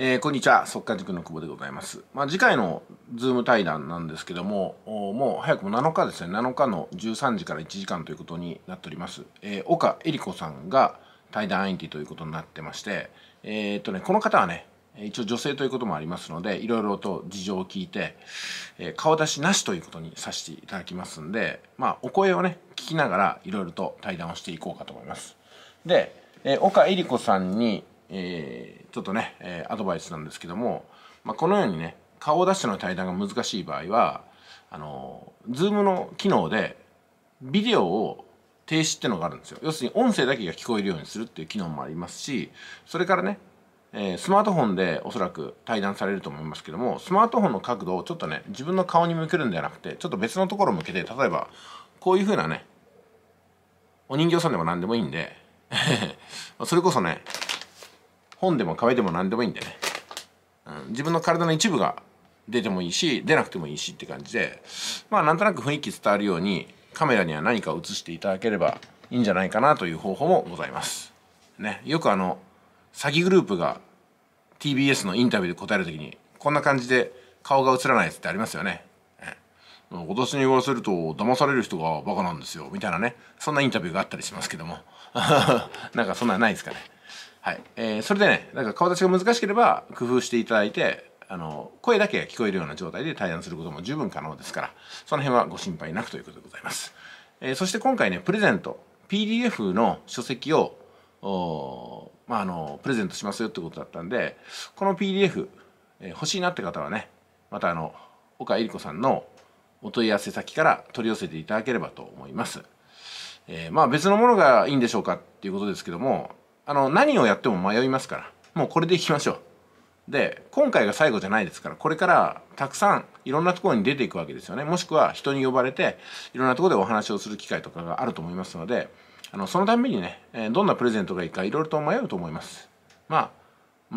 えー、こんにちは、速稼塾の久保でございます。まあ、次回のズーム対談なんですけども、もう早くも7日ですね、7日の13時から1時間ということになっております。えー、岡恵理子さんが対談相手ということになってまして、えー、っとね、この方はね、一応女性ということもありますので、いろいろと事情を聞いて、えー、顔出しなしということにさせていただきますんで、まあ、お声をね、聞きながらいろいろと対談をしていこうかと思います。で、えー、岡恵理子さんに、えちょっとね、えアドバイスなんですけども、まあ、このようにね顔を出しての対談が難しい場合はあの Zoom の機能でビデオを停止ってのがあるんですよ要するに音声だけが聞こえるようにするっていう機能もありますしそれからね、えー、スマートフォンでおそらく対談されると思いますけどもスマートフォンの角度をちょっとね自分の顔に向けるんではなくてちょっと別のところを向けて例えばこういうふうなねお人形さんでも何でもいいんで それこそね本でも壁でも何でもいいんでね、うん、自分の体の一部が出てもいいし出なくてもいいしって感じでまあなんとなく雰囲気伝わるようにカメラには何か映していただければいいんじゃないかなという方法もございます。ね、よくあの詐欺グループが TBS のインタビューで答える時にこんな感じで顔が映らないやつってありますよね。私に言わせると騙される人がバカなんですよみたいなねそんなインタビューがあったりしますけども なんかそんなないですかね。はい。えー、それでね、なんか顔立ちが難しければ工夫していただいて、あの、声だけが聞こえるような状態で対談することも十分可能ですから、その辺はご心配なくということでございます。えー、そして今回ね、プレゼント、PDF の書籍を、まあ、あの、プレゼントしますよってことだったんで、この PDF、えー、欲しいなって方はね、またあの、岡江理子さんのお問い合わせ先から取り寄せていただければと思います。えー、まあ別のものがいいんでしょうかっていうことですけども、あの何をやっても迷いますからもうこれでいきましょうで今回が最後じゃないですからこれからたくさんいろんなところに出ていくわけですよねもしくは人に呼ばれていろんなところでお話をする機会とかがあると思いますのであのそのためにね、えどんなプレゼントがいいかいろいろと迷うと思いますま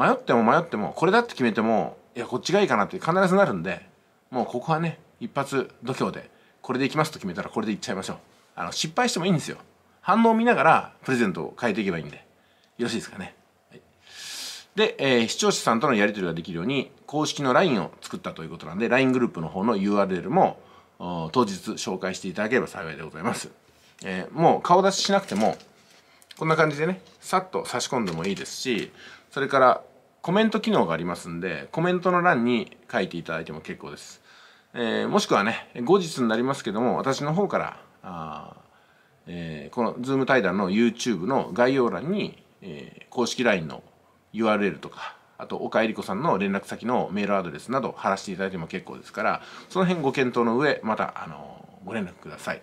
あ迷っても迷ってもこれだって決めてもいやこっちがいいかなって必ずなるんでもうここはね一発度胸でこれでいきますと決めたらこれでいっちゃいましょうあの失敗してもいいんですよ反応を見ながらプレゼントを変えていけばいいんでよろしいですかね。はい、で、えー、視聴者さんとのやり取りができるように公式の LINE を作ったということなんで LINE グループの方の URL も当日紹介していただければ幸いでございます。えー、もう顔出ししなくてもこんな感じでねさっと差し込んでもいいですしそれからコメント機能がありますんでコメントの欄に書いていただいても結構です、えー、もしくはね後日になりますけども私の方からあ、えー、この Zoom 対談の YouTube の概要欄にえー、公式 LINE の URL とか、あと、岡江り子さんの連絡先のメールアドレスなど、貼らせていただいても結構ですから、その辺ご検討の上、また、あのー、ご連絡ください。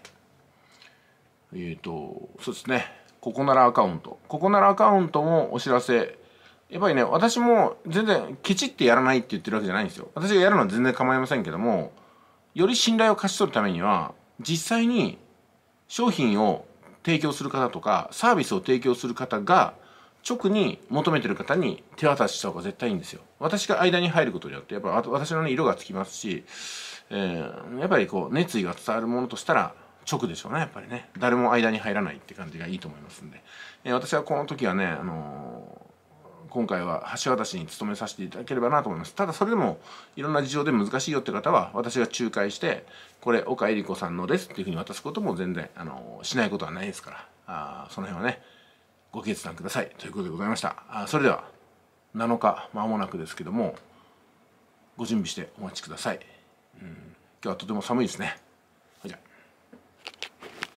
えっ、ー、と、そうですね。ここならアカウント。ここならアカウントもお知らせ。やっぱりね、私も全然ケチってやらないって言ってるわけじゃないんですよ。私がやるのは全然構いませんけども、より信頼を勝ち取るためには、実際に商品を提供する方とか、サービスを提供する方が、直に求めてる方に手渡しした方が絶対いいんですよ。私が間に入ることによって、やっぱ私の、ね、色がつきますし、えー、やっぱりこう、熱意が伝わるものとしたら、直でしょうね、やっぱりね。誰も間に入らないって感じがいいと思いますんで。えー、私はこの時はね、あのー、今回は橋渡しに勤めさせていただければなと思います。ただそれでも、いろんな事情で難しいよって方は、私が仲介して、これ、岡江理子さんのですっていうふうに渡すことも全然、あのしないことはないですから、あその辺はね、ご決断くださいということでございましたあそれでは7日まもなくですけどもご準備してお待ちください、うん、今日はとても寒いですね